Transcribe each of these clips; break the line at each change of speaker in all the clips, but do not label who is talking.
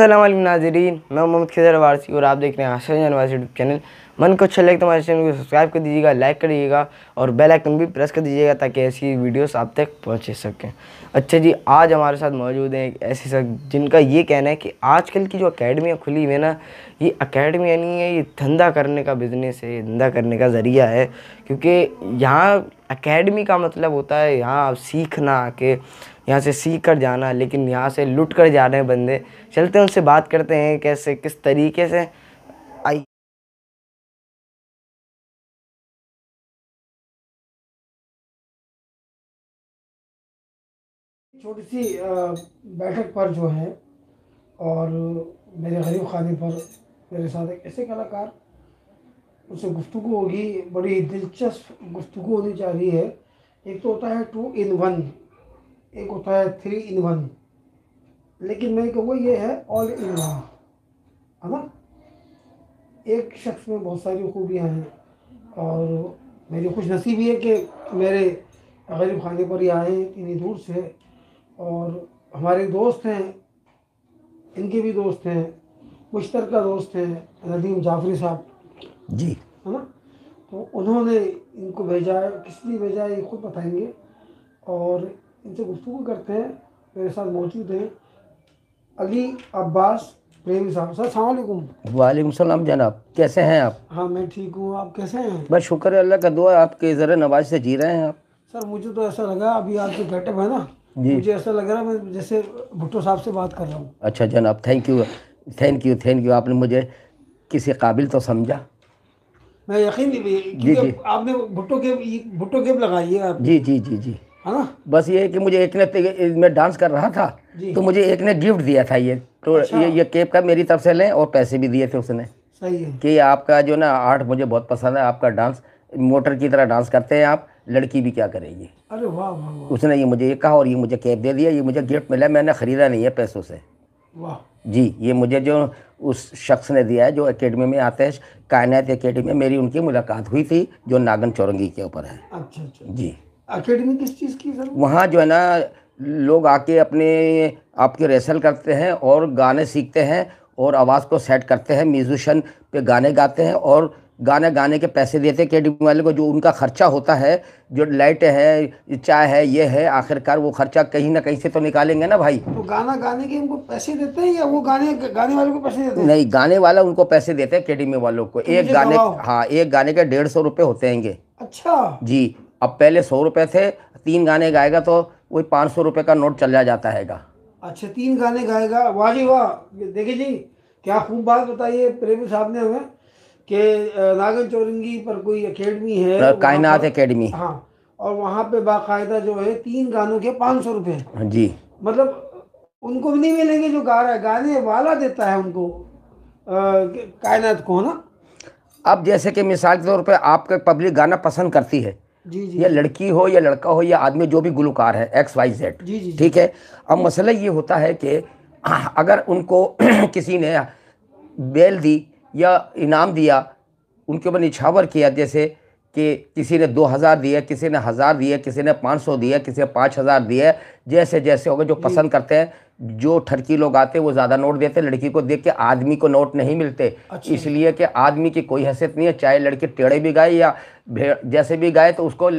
असलम नाजरीन मैं मोहम्मद खिजर वारसी और आप देख रहे हैं आशा जनवासी यूट्यूब चैनल मन को अच्छा लगे तो हमारे चैनल को सब्सक्राइब कर दीजिएगा लाइक कर दीजिएगा और बेल आइकन भी प्रेस कर दीजिएगा ताकि ऐसी वीडियोस आप तक पहुंच सकें अच्छा जी आज हमारे साथ मौजूद हैं एक ऐसे शख्स जिनका ये कहना है कि आजकल की जो अकेडमियाँ खुली हुई है ना ये अकेडमियाँ नहीं है ये धंधा करने का बिजनेस है धंधा करने का ज़रिया है क्योंकि यहाँ अकेडमी का मतलब होता है यहाँ आप सीखना के यहाँ से सीख कर जाना लेकिन यहाँ से लुट कर जा रहे हैं बंदे चलते हैं
उनसे बात करते हैं कैसे किस तरीके से आई छोटी सी बैठक पर जो है और मेरे गरीब खानी पर मेरे साथ एक ऐसे कलाकार उससे गुफ्तु होगी बड़ी दिलचस्प गुफ्तु होनी चाह रही है एक तो होता है टू इन वन एक होता है थ्री इन वन लेकिन मैं कहूँगा ये है ऑल इन वन है ना एक शख्स में बहुत सारी खूबियाँ हैं और मेरी खुश नसीबी है कि मेरे गरीब खाने पर ही आए इतनी दूर से और हमारे दोस्त हैं इनके भी दोस्त हैं मुश्तर का दोस्त हैं नदीम जाफरी साहब जी है ना तो उन्होंने इनको भेजा है किस लिए भेजा है ये खुद बताएंगे और इनसे गुफ्तु करते हैं मेरे साथ मौजूद हैं अली अब्बास प्रेमी साहब सर सलामकुम
वालेकुम सलाम जनाब कैसे हैं आप
हाँ मैं ठीक हूँ आप कैसे हैं
बस शुक्र है अल्लाह का दुआ आपके ज़र नवाज से जी रहे हैं आप
सर मुझे तो ऐसा लगा अभी आपके बैठे है ना जी मुझे ऐसा लग रहा है मैं जैसे भुट्टो साहब से बात कर रहा हूँ
अच्छा जनाब thank you thank you thank you आपने मुझे किसी काबिल तो समझा
मैं यकीन नहीं भैया आपने भुट्टो के भुट्टो केब लगाई है
आप जी जी जी
जी हाँ?
बस ये कि मुझे एक ने मैं डांस कर रहा था तो मुझे एक ने गिफ्ट दिया था ये तो अच्छा। ये ये केप का मेरी तरफ से लें और पैसे भी दिए थे उसने
सही है
कि आपका जो ना आर्ट मुझे बहुत पसंद है आपका डांस मोटर की तरह डांस करते हैं आप लड़की भी क्या करेगी
अरे वाह वाह
उसने ये मुझे ये कहा और ये मुझे कैप दे दिया ये मुझे गिफ्ट मिला मैंने ख़रीदा नहीं है पैसों से वाह जी ये मुझे जो उस शख्स ने दिया है जो एकेडमी में आते हैं कायनात एकेडमी में मेरी उनकी मुलाकात हुई थी जो नागन चौरंगी के ऊपर है
अच्छा अच्छा जी अकेडमी किस चीज़ की जरूरत
वहाँ जो है ना लोग आके अपने आपके रिहर्सल करते हैं और गाने सीखते हैं और आवाज़ को सेट करते हैं म्यूजिशन पे गाने गाते हैं और गाने गाने के पैसे देते हैं अकेडमी वाले को जो उनका खर्चा होता है जो लाइट है चाय है ये है आखिरकार वो खर्चा कहीं ना कहीं से तो निकालेंगे ना भाई
तो गाना गाने के उनको पैसे देते हैं या वो गाने गाने वाले को पैसे देते हैं नहीं
गाने वाला उनको पैसे देते हैं अकेडमी वालों को तो एक गाने हाँ एक गाने के डेढ़ सौ रुपये होते हैंगे अच्छा जी अब पहले सौ रुपये थे तीन गाने गाएगा तो वही पाँच सौ रुपये का नोट चला जाता है
अच्छा तीन गाने गाएगा वाह जी वाह देखिए जी क्या खूब बात बताइए प्रेमी साहब ने हमें कि नागन चौरंगी पर कोई अकेडमी है कायनात अकेडमी हाँ और वहाँ पे बाकायदा जो है तीन गानों के पाँच सौ रुपये जी मतलब उनको भी नहीं मिलेंगे जो गा रहा है गाने वाला देता है उनको कायनात को ना अब जैसे कि मिसाल के
तौर पर आपका पब्लिक गाना पसंद करती है जी जी या लड़की हो या लड़का हो या आदमी जो भी गुलकार है एक्स वाई जेड ठीक है अब मसला ये होता है कि अगर उनको किसी ने बेल दी या इनाम दिया उनके ऊपर निछावर किया जैसे कि किसी ने दो हज़ार दिया किसी ने हज़ार दिया किसी ने पाँच सौ दिया किसी ने पाँच हज़ार दिया जैसे जैसे हो गए जो पसंद करते हैं जो ठरकी लोग आते वो ज़्यादा नोट देते लड़की को देख के आदमी को नोट नहीं मिलते अच्छा। इसलिए कि आदमी की कोई हैसियत नहीं है चाहे लड़के टेढ़े भी गाए या भेड़ जैसे भी गाए तो उसको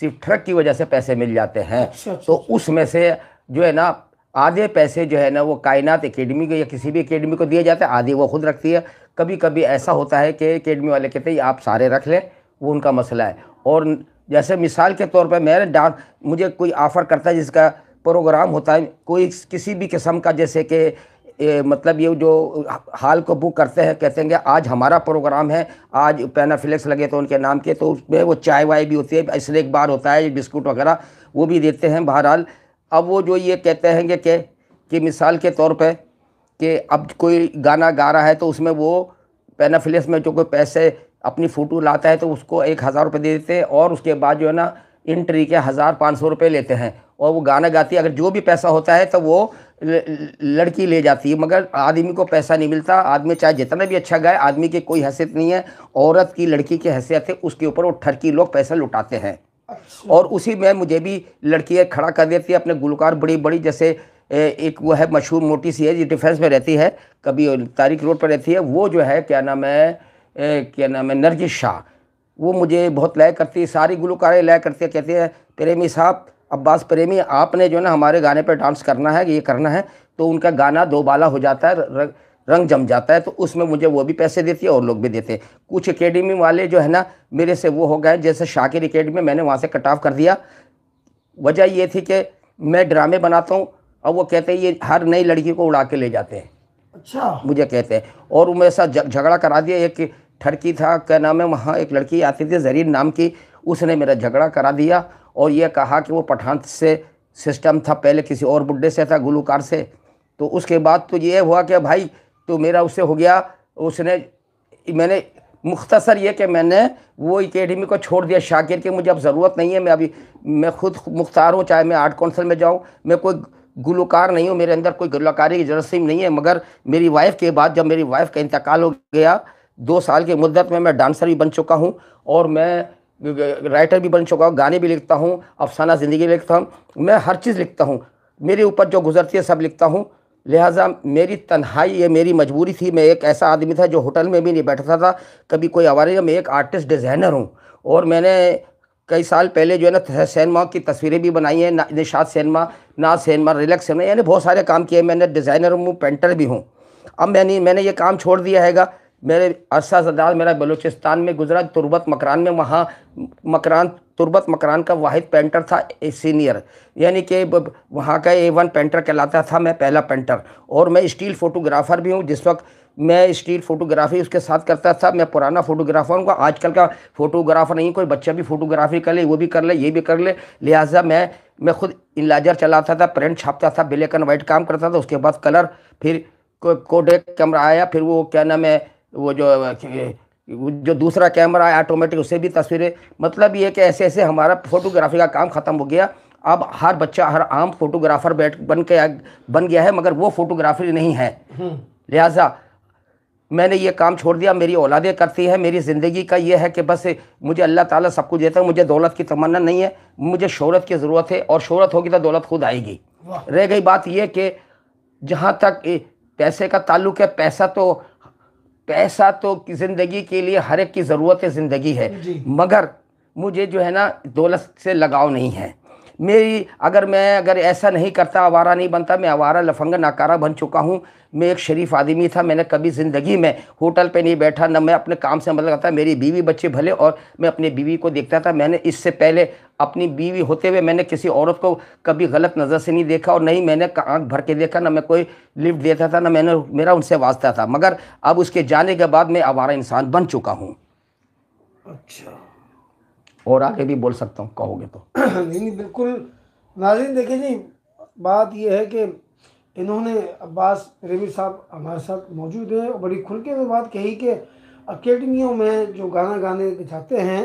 सिर्फ ठरक की वजह से पैसे मिल जाते हैं अच्छा, अच्छा, तो अच्छा। उसमें से जो है ना आधे पैसे जो है ना वो कायनात एकेडमी को या किसी भी एकेडमी को दिए जाते हैं आधे वो खुद रखती है कभी कभी ऐसा होता है कि एकेडमी वाले कहते हैं आप सारे रख लें वो उनका मसला है और जैसे मिसाल के तौर पर मेरे डांस मुझे कोई ऑफ़र करता है जिसका प्रोग्राम होता है कोई किसी भी किस्म का जैसे कि मतलब ये जो हाल को बुक करते हैं कहते हैं आज हमारा प्रोग्राम है आज पैनाफिलिक्स लगे तो उनके नाम के तो उसमें वो चाय वाय भी होती है इसलिए एक बार होता है बिस्कुट वगैरह वो भी देते हैं बहरहाल अब वो जो ये कहते हैं कि कि मिसाल के तौर पे कि अब कोई गाना गा रहा है तो उसमें वो पैनाफ्लिक्स में जो कोई पैसे अपनी फ़ोटो लाता है तो उसको एक हज़ार रुपये दे देते हैं और उसके बाद जो है ना इंट्री के हज़ार पाँच सौ रुपये लेते हैं और वो गाना गाती है अगर जो भी पैसा होता है तो वो लड़की ले जाती है मगर आदमी को पैसा नहीं मिलता आदमी चाहे जितना भी अच्छा गाए आदमी की कोई हैसियत नहीं है औरत की लड़की की हैसियत है उसके ऊपर वो ठरकी लोग पैसा लुटाते हैं अच्छा। और उसी में मुझे भी लड़कियाँ खड़ा कर देती है अपने गुलकार बड़ी बड़ी जैसे एक वो है मशहूर मोटी सी है जो डिफेंस में रहती है कभी तारिक रोड पर रहती है वो जो है क्या नाम है क्या नाम है नरजिश शाह वो मुझे बहुत लय करती है सारी गुलकारें लय करती है कहती है तेरे मी साहब अब्बास प्रेमी आपने जो ना हमारे गाने पर डांस करना है ये करना है तो उनका गाना दोबाला हो जाता है रंग जम जाता है तो उसमें मुझे वो भी पैसे देती है और लोग भी देते हैं कुछ अकेडमी वाले जो है ना मेरे से वो हो गए जैसे शाकिर एकेडमी मैंने वहाँ से कट ऑफ कर दिया वजह ये थी कि मैं ड्रामे बनाता हूँ और वो कहते हैं ये हर नई लड़की को उड़ा के ले जाते हैं अच्छा मुझे कहते हैं और मेरे साथ झगड़ा करा दिया एक ठरकी था क्या नाम है वहाँ एक लड़की आती थी जरीन नाम की उसने मेरा झगड़ा करा दिया और ये कहा कि वो पठान से सिस्टम था पहले किसी और बुड्ढे से था गुलूकार से तो उसके बाद तो ये हुआ कि भाई तो मेरा उससे हो गया उसने मैंने मुख्तसर ये कि मैंने वो एकेडमी को छोड़ दिया शाकिर के मुझे अब ज़रूरत नहीं है मैं अभी मैं खुद मुख्तार हूँ चाहे मैं आर्ट काउंसिल में जाऊँ मैं कोई गुलकार नहीं हूँ मेरे अंदर कोई गुलकारी की जरसीम नहीं है मगर मेरी वाइफ़ के बाद जब मेरी वाइफ़ का इंतकाल हो गया दो साल की मुद्दत में मैं डांसर भी बन चुका हूँ और मैं राइटर भी बन चुका हूँ गाने भी लिखता हूँ अफसाना ज़िंदगी लिखता हूँ मैं हर चीज़ लिखता हूँ मेरे ऊपर जो गुजरती है सब लिखता हूँ लिहाजा मेरी तन्हाई ये मेरी मजबूरी थी मैं एक ऐसा आदमी था जो होटल में भी नहीं बैठता था कभी कोई आवारे मैं एक आर्टिस्ट डिज़ाइनर हूँ और मैंने कई साल पहले जो है ना सैनमा की तस्वीरें भी बनाई हैं ना निशाद सैनमा ना सैनमा रिलैक्स सैनमा यानी बहुत सारे काम किए मैंने डिज़ाइनर हूँ पेंटर भी हूँ अब मैंने मैंने ये काम छोड़ दिया हैगा मेरे अरसा जदाद मेरा बलूचिस्तान में गुजरा तुरबत मकरान में वहाँ मकरान तुरबत मकरान का वाहिद पेंटर था ए सीनियर यानी कि वहाँ का ए वन पेंटर कहलाता था मैं पहला पेंटर और मैं स्टील फ़ोटोग्राफ़र भी हूँ जिस वक्त मैं स्टील फ़ोटोग्राफ़ी उसके साथ करता था मैं पुराना फ़ोटोग्राफ़र हूँ आजकल का फ़ोटोग्राफ़र नहीं कोई बच्चा भी फ़ोटोग्राफ़ी कर ले वो भी कर ले ये भी कर ले लिहाजा मैं मैं खुद इलाजर चलाता था प्रिंट छापता था ब्लैक एंड वाइट काम करता था उसके बाद कलर फिर कोडेक कैमरा आया फिर वो क्या नाम है वो जो जो दूसरा कैमरा है ऑटोमेटिक उससे भी तस्वीरें मतलब ये कि ऐसे ऐसे हमारा फोटोग्राफी का काम ख़त्म हो गया अब हर बच्चा हर आम फोटोग्राफर बैठ बन के बन गया है मगर वो फोटोग्राफी नहीं है हम्म। लिहाजा मैंने ये काम छोड़ दिया मेरी औलादें करती हैं मेरी ज़िंदगी का ये है कि बस मुझे अल्लाह ताला सब कुछ देता है मुझे दौलत की तमन्ना नहीं है मुझे शहरत की ज़रूरत है और शहरत होगी तो दौलत खुद आएगी रह गई बात यह कि जहाँ तक पैसे का ताल्लुक है पैसा तो पैसा तो ज़िंदगी के लिए हर एक की ज़रूरत ज़िंदगी है मगर मुझे जो है ना दौलत से लगाव नहीं है मेरी अगर मैं अगर ऐसा नहीं करता आवारा नहीं बनता मैं आवारा लफंगा नाकारा बन चुका हूँ मैं एक शरीफ आदमी था मैंने कभी ज़िंदगी में होटल पे नहीं बैठा ना मैं अपने काम से मतलब करता मेरी बीवी बच्चे भले और मैं अपनी बीवी को देखता था मैंने इससे पहले अपनी बीवी होते हुए मैंने किसी औरत को कभी गलत नज़र से नहीं देखा और नहीं मैंने आँख भर के देखा ना मैं कोई लिफ्ट देता था ना मैंने मेरा उनसे वास्ता था मगर अब उसके जाने के बाद मैं आवारा इंसान बन चुका हूँ अच्छा और आगे भी बोल सकता हूँ कहोगे तो
नहीं बिल्कुल नाजिन देखिए जी बात यह है कि इन्होंने अब्बास रेवी साहब हमारे साथ मौजूद हैं और बड़ी खुल के बात कही कि अकेडमियों में जो गाना गाने जाते हैं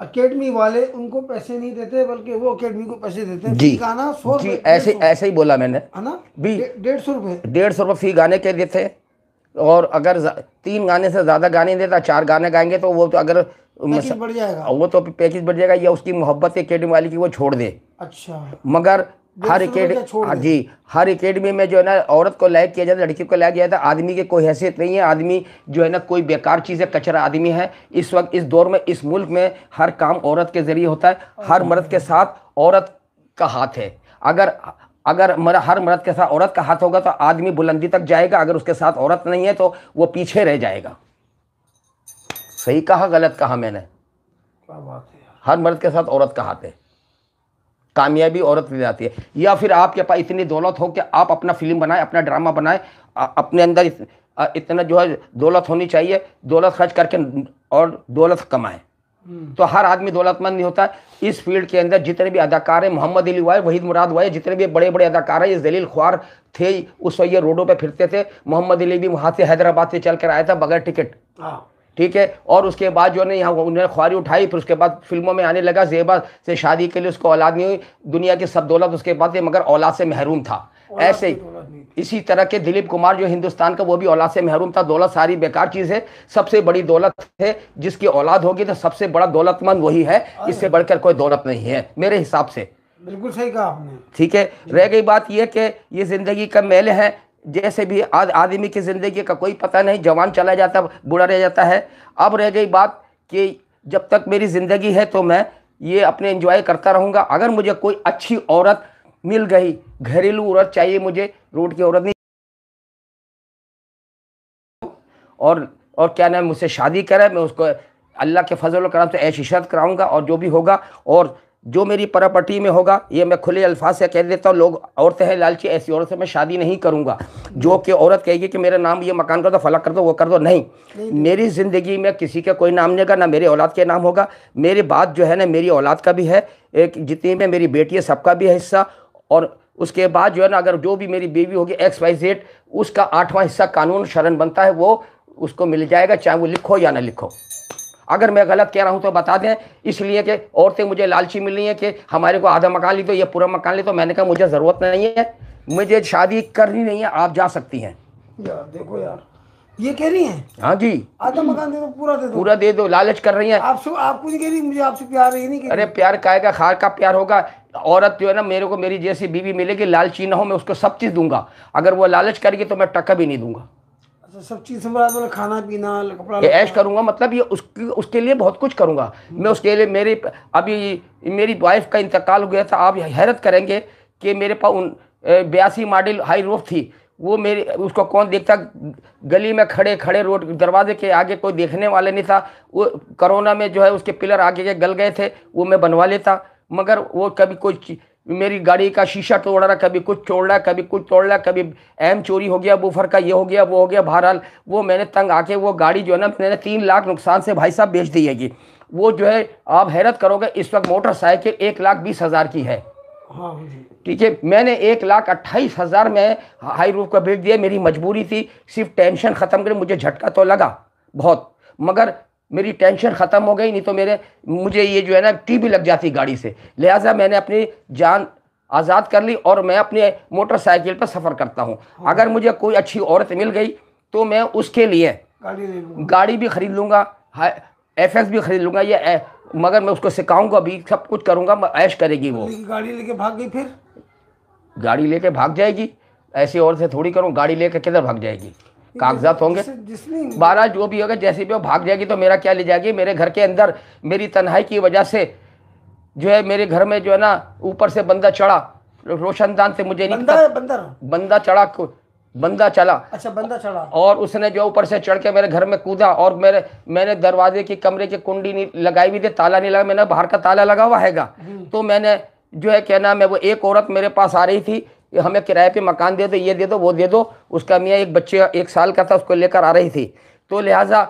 अकेडमी वाले उनको पैसे नहीं देते बल्कि वो अकेडमी को पैसे देते हैं जी गाना सौ जी
ऐसे ऐसे ही बोला मैंने है ना भी डेढ़ सौ रुपये डेढ़ सौ रुपये फी गाने के देते और अगर तीन गाने से ज़्यादा गाने देता चार गाने गाएंगे तो वो तो अगर बढ़ जाएगा वो तो पैकेज बढ़ जाएगा या उसकी मोहब्बत अकेडमी वाली की वो छोड़ दे अच्छा मगर
हर अकेडमी हाँ जी
हर अकेडमी में जो है ना औरत को लायक किया जाता है लड़की को लायक किया जाता है आदमी की कोई हैसियत नहीं है आदमी जो है ना कोई बेकार चीज़ है कचरा आदमी है इस वक्त इस दौर में इस मुल्क में हर काम औरत के ज़रिए होता है अच्छा। हर मर्द के साथ औरत का हाथ है अगर अगर मर, हर मर्द के साथ औरत का हाथ होगा तो आदमी बुलंदी तक जाएगा अगर उसके साथ औरत नहीं है तो वो पीछे रह जाएगा सही कहा गलत कहा मैंने हर मर्द के साथ औरत का हाथ है कामयाबी औरत ले जाती है या फिर आपके पास इतनी दौलत हो कि आप अपना फिल्म बनाए अपना ड्रामा बनाए अपने अंदर इतना जो है दौलत होनी चाहिए दौलत खर्च करके और दौलत कमाए हम्म। तो हर आदमी दौलतमंद नहीं होता इस फील्ड के अंदर जितने भी अदाकार हैं मोहम्मद अली हुआ वहीद मुराद हुआ जितने भी बड़े बड़े अदाकार हैं ये जलील ख्वार थे उस ये रोडों पे फिरते थे मोहम्मद अली भी वहाँ से हैदराबाद से चल कर आया था बगैर टिकट हाँ। ठीक है और उसके बाद जो है यहाँ उन्होंने खुआारी उठाई फिर उसके बाद फिल्मों में आने लगा जेबा से शादी के लिए उसको औलाद नहीं हुई दुनिया की सब दौलत उसके बाद मगर औलाद से महरूम था ऐसे ही इसी तरह के दिलीप कुमार जो हिंदुस्तान का वो भी औलाद से महरूम था दौलत सारी बेकार चीज़ है सबसे बड़ी दौलत है जिसकी औलाद होगी तो सबसे बड़ा दौलतमंद वही है इससे बढ़कर कोई दौलत नहीं है मेरे हिसाब से
बिल्कुल सही कहा आपने
ठीक है रह गई बात यह कि ये ज़िंदगी का मेल है जैसे भी आदमी की ज़िंदगी का कोई पता नहीं जवान चला जाता बुरा रह जाता है अब रह गई बात कि जब तक मेरी ज़िंदगी है तो मैं ये अपने इन्जॉय करता रहूँगा अगर मुझे कोई अच्छी औरत मिल गई घरेलू औरत चाहिए मुझे रोड की औरत नहीं और और क्या नाम मुझसे शादी करे मैं उसको अल्लाह के फजल करम से ऐश इशरत कराऊँगा और जो भी होगा और जो मेरी प्रॉपर्टी में होगा ये मैं खुले अल्फाज से कह देता हूँ लोग औरतें हैं लालची ऐसी औरत से मैं शादी नहीं करूँगा जो कि औरत कहेगी कि मेरा नाम ये मकान कर दो फला कर दो वो कर दो नहीं, नहीं। मेरी ज़िंदगी में किसी का कोई नाम नहीं होगा ना मेरे औलाद के नाम होगा मेरी बात जो है ना मेरी औलाद का भी है एक जितनी में मेरी बेटी है सबका भी है हिस्सा और उसके बाद जो है ना अगर जो भी मेरी बेबी होगी एक्स वाई जेड उसका आठवां हिस्सा कानून शरण बनता है वो उसको मिल जाएगा चाहे वो लिखो या ना लिखो अगर मैं गलत कह रहा हूँ तो बता दें इसलिए कि औरतें मुझे लालची मिल रही हैं कि हमारे को आधा मकान ली तो या पूरा मकान ली तो मैंने कहा मुझे ज़रूरत नहीं है मुझे शादी करनी नहीं है आप जा सकती हैं
यार देखो यार
ये कह रही हैं हाँ जी
आधा मकान दे दो पूरा दे दो पूरा दे
दो लालच कर रही हैं सु, आप कुछ कह रही मुझे आपसे प्यार ही नहीं अरे प्यार आएगा खार का प्यार होगा औरत जो है ना मेरे को मेरी जैसी बीवी मिलेगी लालची ना हो मैं उसको सब चीज़ दूंगा अगर वो लालच करेगी तो मैं टक्का भी नहीं दूंगा
तो सब चीज़ से मतलब खाना पीना कपड़ा ऐश
करूँगा मतलब ये उसकी उसके लिए बहुत कुछ करूँगा मैं उसके लिए मेरे अभी मेरी वाइफ का इंतकाल हो गया था आप हैरत करेंगे कि मेरे पास उन बयासी मॉडल हाई रोफ थी वो मेरे उसको कौन देखता गली में खड़े खड़े रोड दरवाजे के आगे कोई देखने वाले नहीं था वो कोरोना में जो है उसके पिलर आगे के गल गए थे वो मैं बनवा लेता मगर वो कभी कोई मेरी गाड़ी का शीशा तोड़ रहा कभी कुछ तोड़ रहा कभी कुछ तोड़ रहा कभी एम चोरी हो गया बुफर का ये हो गया वो हो गया बहरहाल वो मैंने तंग आके वो गाड़ी जो है ना मैंने तीन लाख नुकसान से भाई साहब बेच दी है वो जो है आप हैरत करोगे इस वक्त मोटरसाइकिल एक लाख बीस हज़ार की है हाँ ठीक है मैंने एक लाख अट्ठाईस हज़ार में हाई रूफ का बेच दिया मेरी मजबूरी थी सिर्फ टेंशन ख़त्म कर मुझे झटका तो लगा बहुत मगर मेरी टेंशन ख़त्म हो गई नहीं तो मेरे मुझे ये जो है ना टीबी लग जाती गाड़ी से लिहाजा मैंने अपनी जान आज़ाद कर ली और मैं अपने मोटरसाइकिल पर सफ़र करता हूँ हाँ। अगर मुझे कोई अच्छी औरत मिल गई तो मैं उसके लिए गाड़ी भी ख़रीद लूँगा एफ भी ख़रीद लूँगा या मगर मैं उसको सिखाऊँगा भी सब कुछ करूँगा ऐश करेगी वो
गाड़ी लेके भाग गई फिर
गाड़ी लेके भाग जाएगी ऐसी औरतें थोड़ी करूँ गाड़ी लेके किधर भाग जाएगी
कागजात होंगे
बारह जो भी होगा जैसे भी हो भाग जाएगी तो मेरा क्या ले जाएगी मेरे घर के अंदर मेरी तन्हाई की वजह से जो है मेरे घर में जो है ना ऊपर से बंदा चढ़ा रोशनदान से मुझे नहीं बंदा बंदर बंदा चढ़ा बंदा चला
अच्छा बंदा चला
और उसने जो ऊपर से चढ़ के मेरे घर में कूदा और मेरे मैंने दरवाजे की कमरे की कुंडी नहीं लगाई हुई थी ताला नहीं लगा मैंने बाहर का ताला लगा हुआ हैगा हम्म। तो मैंने जो है क्या मैं वो एक औरत मेरे पास आ रही थी कि हमें किराए पे मकान दे दो ये दे दो वो दे दो उसका मियाँ एक बच्चे एक साल का था उसको लेकर आ रही थी तो लिहाजा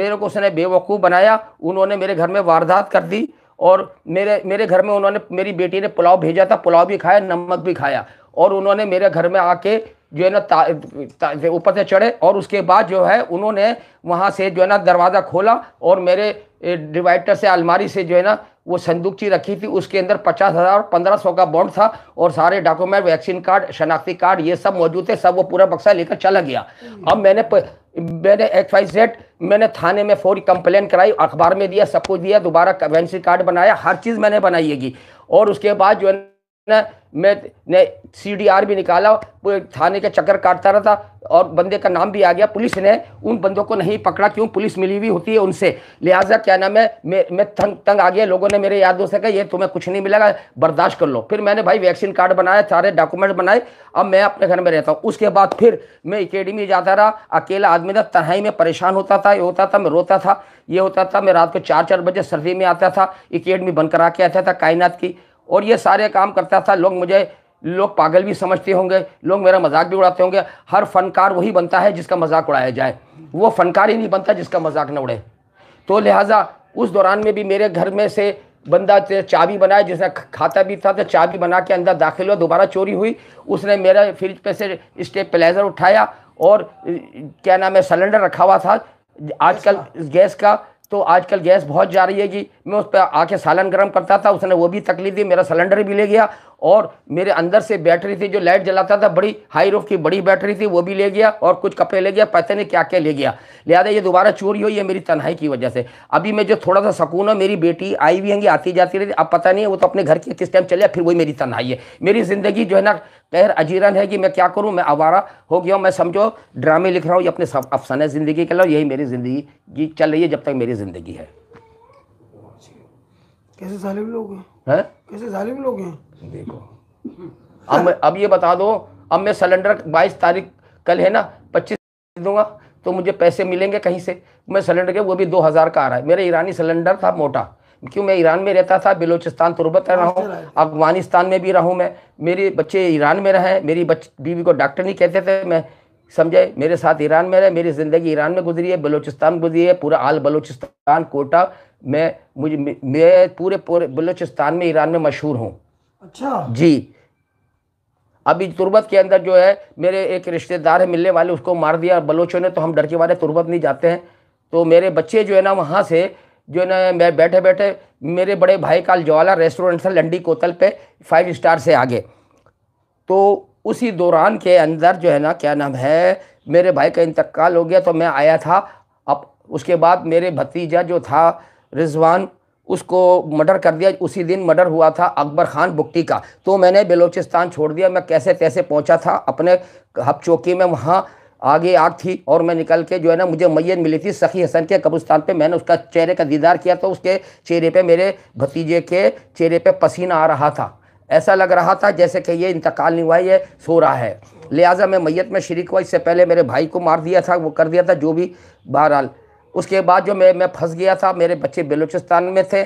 मेरे को उसने बेवकूफ़ बनाया उन्होंने मेरे घर में वारदात कर दी और मेरे मेरे घर में उन्होंने मेरी बेटी ने पुलाव भेजा था पुलाव भी खाया नमक भी खाया और उन्होंने मेरे घर में आके जो है ना ऊपर से चढ़े और उसके बाद जो है उन्होंने वहाँ से जो है ना दरवाज़ा खोला और मेरे डिवाइडर से अलमारी से जो है ना वो संदूकची रखी थी उसके अंदर पचास हज़ार और पंद्रह सौ का बॉन्ड था और सारे डॉक्यूमेंट वैक्सीन कार्ड शनाख्ती कार्ड ये सब मौजूद थे सब वो पूरा बक्सा लेकर चला गया अब मैंने प, मैंने एक्स वाई जेड मैंने थाने में फौरी कंप्लेन कराई अखबार में दिया सब कुछ दिया दोबारा वैक्सीन कार्ड बनाया हर चीज़ मैंने बनाई हैगी और उसके बाद जो है ना मैं ने सीडीआर भी निकाला थाने के चक्कर काटता रहा था और बंदे का नाम भी आ गया पुलिस ने उन बंदों को नहीं पकड़ा क्यों पुलिस मिली हुई होती है उनसे लिहाजा क्या नाम है मैं मैं तंग तंग आ गया लोगों ने मेरे यादों से कहा ये तुम्हें कुछ नहीं मिलेगा बर्दाश्त कर लो फिर मैंने भाई वैक्सीन कार्ड बनाया सारे डॉक्यूमेंट बनाए अब मैं अपने घर में रहता हूँ उसके बाद फिर मैं अकेडमी जाता रहा अकेला आदमी था तनाई में परेशान होता था ये होता था मैं रोता था ये होता था मैं रात को चार चार बजे सर्दी में आता था अकेडमी बंद करा के आता था कायनात की और ये सारे काम करता था लोग मुझे लोग पागल भी समझते होंगे लोग मेरा मजाक भी उड़ाते होंगे हर फनकार वही बनता है जिसका मजाक उड़ाया जाए वो फनकार ही नहीं बनता जिसका मजाक ना उड़े तो लिहाजा उस दौरान में भी मेरे घर में से बंदा चाबी बनाया जिसने खाता भी था तो चाबी बना के अंदर दाखिल हुआ दोबारा चोरी हुई उसने मेरा फ्रिज पे से स्टेपलाइजर उठाया और क्या नाम है सिलेंडर रखा हुआ था आजकल अच्छा। गैस का तो आजकल गैस बहुत जा रही है कि मैं उस पर आके सालन गर्म करता था उसने वो भी तकलीफ दी मेरा सिलेंडर भी ले गया और मेरे अंदर से बैटरी थी जो लाइट जलाता था बड़ी हाई रूफ की बड़ी बैटरी थी वो भी ले गया और कुछ कपड़े ले गया पैसे ने क्या क्या ले गया लिहाजा ये दोबारा चोरी हुई है मेरी तनहाई की वजह से अभी मैं जो थोड़ा सा सकून है मेरी बेटी आई हुई हैंगी आती जाती रही अब पता नहीं है वो तो अपने घर के किस टाइम चले फिर वही मेरी तनहाई है मेरी ज़िंदगी जो है ना कहर अजीरन है कि मैं क्या करूँ मैं आवारा हो गया हूँ मैं समझो ड्रामे लिख रहा हूँ ये अपने अफसाना ज़िंदगी के अलावा यही मेरी ज़िंदगी चल रही है जब तक मेरी ज़िंदगी है
कैसे जालिम लोग हैं है? कैसे जालिम लोग हैं देखो
अब अब ये बता दो अब मैं सिलेंडर बाईस तारीख कल है ना पच्चीस दूंगा तो मुझे पैसे मिलेंगे कहीं से मैं सिलेंडर के वो भी दो हज़ार का आ रहा है मेरा ईरानी सिलेंडर था मोटा क्यों मैं ईरान में रहता था बलोचिस्तान तुरबत रहा अच्छा। हूँ अफगानिस्तान में भी रहूँ मैं मेरे बच्चे ईरान में रहे मेरी बच बीवी को डॉक्टर नहीं कहते थे मैं समझे मेरे साथ ईरान में रहे मेरी ज़िंदगी ईरान में गुजरी है बलोचिस्तान गुजरी है पूरा आल बलोचिस्तान कोटा मैं मुझे मैं पूरे पूरे बलूचिस्तान में ईरान में मशहूर हूँ अच्छा जी अभी तुरबत के अंदर जो है मेरे एक रिश्तेदार है मिलने वाले उसको मार दिया बलोचों ने तो हम डर के मारे तुरबत नहीं जाते हैं तो मेरे बच्चे जो है ना वहाँ से जो है ना मैं बैठे बैठे मेरे बड़े भाई का जवाला रेस्टोरेंट था लंडी कोतल पे फाइव स्टार से आगे तो उसी दौरान के अंदर जो है ना क्या नाम है मेरे भाई का इंतकाल हो गया तो मैं आया था अब उसके बाद मेरे भतीजा जो था रिजवान उसको मर्डर कर दिया उसी दिन मर्डर हुआ था अकबर खान बुक्टी का तो मैंने बलूचिस्तान छोड़ दिया मैं कैसे तैसे पहुंचा था अपने हब चौकी में वहाँ आगे आग थी और मैं निकल के जो है ना मुझे मैयत मिली थी सखी हसन के कब्रस्तान पे मैंने उसका चेहरे का दीदार किया तो उसके चेहरे पे मेरे भतीजे के चेहरे पे पसीना आ रहा था ऐसा लग रहा था जैसे कि ये इंतकाल नहीं हुआ ये सो रहा है लिहाजा मैं मैयत में शरीक हुआ इससे पहले मेरे भाई को मार दिया था वो कर दिया था जो भी बहरहाल उसके बाद जो मैं मैं फंस गया था मेरे बच्चे बलूचिस्तान में थे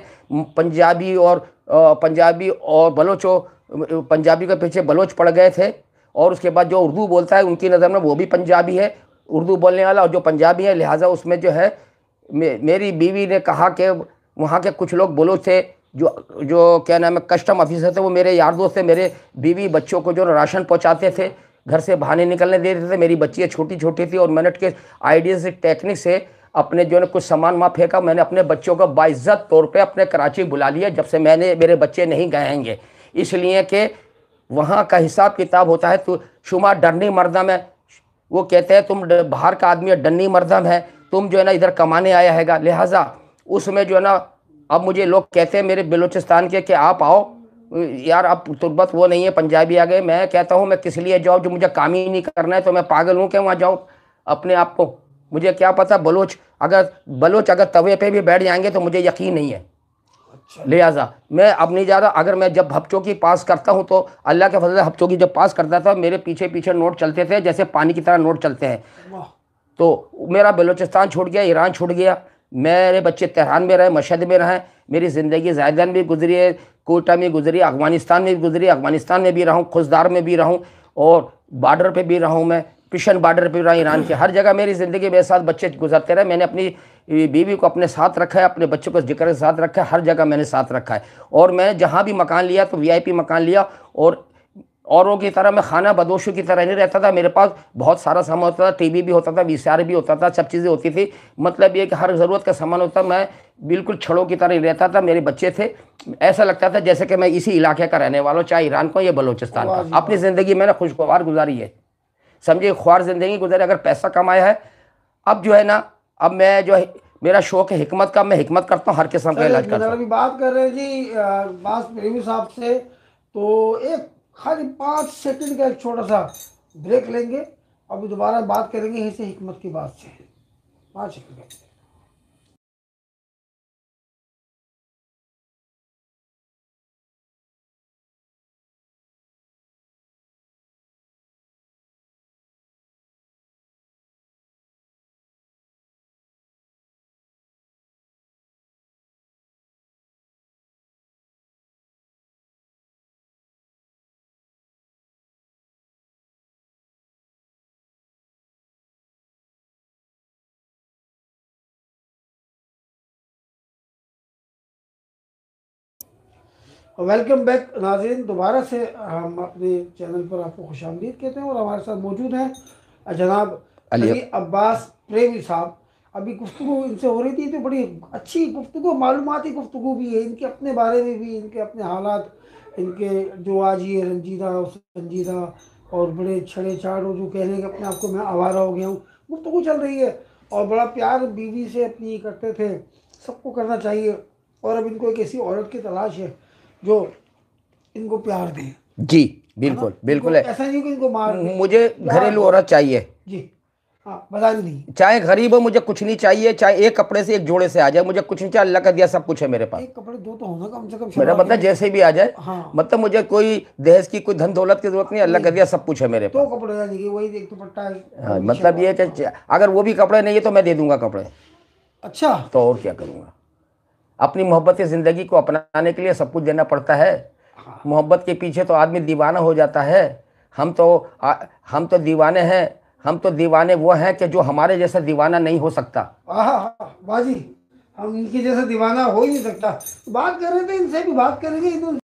पंजाबी और पंजाबी और बलोचो पंजाबी के पीछे बलोच पड़ गए थे और उसके बाद जो उर्दू बोलता है उनकी नज़र में वो भी पंजाबी है उर्दू बोलने वाला और जो पंजाबी है लिहाजा उसमें जो है मे, मेरी बीवी ने कहा कि वहाँ के कुछ लोग बलोच थे जो जो क्या नाम है कस्टम ऑफिसर थे वो मेरे यार दोस्त थे मेरे बीवी बच्चों को जो राशन पहुँचाते थे घर से बाहर निकलने देते थे मेरी बच्चियाँ छोटी छोटी थी और मैंने के आइडिया से टेक्निक से अपने जो है कुछ सामान वहाँ फेंका मैंने अपने बच्चों को बाइज्जत तौर पे अपने कराची बुला लिया जब से मैंने मेरे बच्चे नहीं गए इसलिए कि वहाँ का हिसाब किताब होता है तो शुमार डरनी मरदम है वो कहते हैं तुम बाहर का आदमी डन्नी मरदम है तुम जो है ना इधर कमाने आया हैगा लिहाजा उसमें जो है ना अब मुझे लोग कहते हैं मेरे बलूचिस्तान के कि आप आओ यार अब तुरबत वो नहीं है पंजाबी आ गए मैं कहता हूँ मैं किस लिए जाऊँ जो मुझे काम ही नहीं करना है तो मैं पागल हूँ क्या वहाँ जाऊँ अपने आप को मुझे क्या पता बलोच अगर बलोच अगर तवे पे भी बैठ जाएंगे तो मुझे यकीन नहीं है अच्छा। लिहाजा मैं अब नहीं जा रहा अगर मैं जब हफ्चों की पास करता हूँ तो अल्लाह के फजल हफ्चों की जब पास करता था मेरे पीछे पीछे नोट चलते थे जैसे पानी की तरह नोट चलते हैं तो मेरा बलोचिस्तान छूट गया ईरान छूट गया मेरे बच्चे तेहरान में रहे मशहद में रहें मेरी ज़िंदगी जायदान भी गुजरी है कोटा में गुजरी अफगानिस्तान में भी गुजरी अफगानिस्तान में भी रहूँ खुशदार में भी रहूँ और बॉर्डर पे भी रहूँ मैं क्रिश्चन बॉर्डर पर ईरान के हर जगह मेरी ज़िंदगी मेरे साथ बच्चे गुजरते रहे मैंने अपनी बीवी को अपने साथ रखा है अपने बच्चों को जिक्र के साथ रखा है हर जगह मैंने साथ रखा है और मैंने जहाँ भी मकान लिया तो वीआईपी मकान लिया और औरों की तरह मैं खाना बदोशों की तरह नहीं रहता था मेरे पास बहुत सारा सामान होता था टीवी भी होता था वी भी होता था सब चीज़ें होती थी मतलब ये कि हर ज़रूरत का सामान होता मैं बिल्कुल छड़ों की तरह ही रहता था मेरे बच्चे थे ऐसा लगता था जैसे कि मैं इसी इलाके का रहने वाला हूँ चाहे ईरान को या बलोचिस्तान का अपनी ज़िंदगी मैंने खुशगवार गुजारी है समझे ख्वार ज़िंदगी गुजरे अगर पैसा कमाया है अब जो है ना अब मैं जो है मेरा शौक है हिकमत का मैं हिकमत करता हूँ हर किस्म का इलाज करता
हूँ बात कर रहे हैं जी बास प्रेमी साहब से तो एक खाली पाँच सेकंड का एक छोटा सा ब्रेक लेंगे अभी दोबारा बात करेंगे यहीं हिकमत की बात से पाँच सेकंड वेलकम बैक नाजीन दोबारा से हम अपने चैनल पर आपको खुश आमदीद कहते हैं और हमारे साथ मौजूद हैं जनाब अली अब्बास प्रेमी साहब अभी गुफ्तु इनसे हो रही थी तो बड़ी अच्छी गुफ्तु मालूमती गुफ्तु भी है इनके अपने बारे में भी इनके अपने हालात इनके जो आज ये रंजीदा और रंजीदा और बड़े छड़े छाड़ और जो रहे हैं अपने आप को मैं आवारा हो गया हूँ गुफ्तु चल रही है और बड़ा प्यार बीवी से अपनी करते थे सबको करना चाहिए और अब इनको एक ऐसी औरत की तलाश है जो इनको प्यार दें
जी बिल्कुल बिल्कुल है ऐसा
नहीं कि इनको मार मुझे घरेलू
औरत चाहिए
जी हाँ नहीं
चाहे गरीब हो मुझे कुछ नहीं चाहिए चाहे एक कपड़े से एक जोड़े से आ जाए मुझे कुछ नहीं चाहिए अल्लाह का दिया सब कुछ है मेरे पास
एक कपड़े दो तो होना कम से कम मेरा मतलब जैसे भी आ जाए हाँ।
मतलब मुझे कोई दहेज की कोई धन दौलत की जरूरत नहीं अल्लाह का दिया सब कुछ है मेरे
पास कपड़े वही एक दुपट्टा तो हाँ, मतलब
ये अगर वो भी कपड़े नहीं है तो मैं दे दूंगा कपड़े अच्छा तो और क्या करूँगा अपनी मोहब्बत ज़िंदगी को अपनाने के लिए सब कुछ देना पड़ता है मोहब्बत के पीछे तो आदमी दीवाना हो जाता है हम तो आ, हम तो दीवाने हैं हम तो दीवाने वो हैं कि जो हमारे जैसा दीवाना नहीं हो सकता
बाजी हम इनके जैसा दीवाना हो ही नहीं सकता बात कर रहे थे इनसे भी बात करेंगे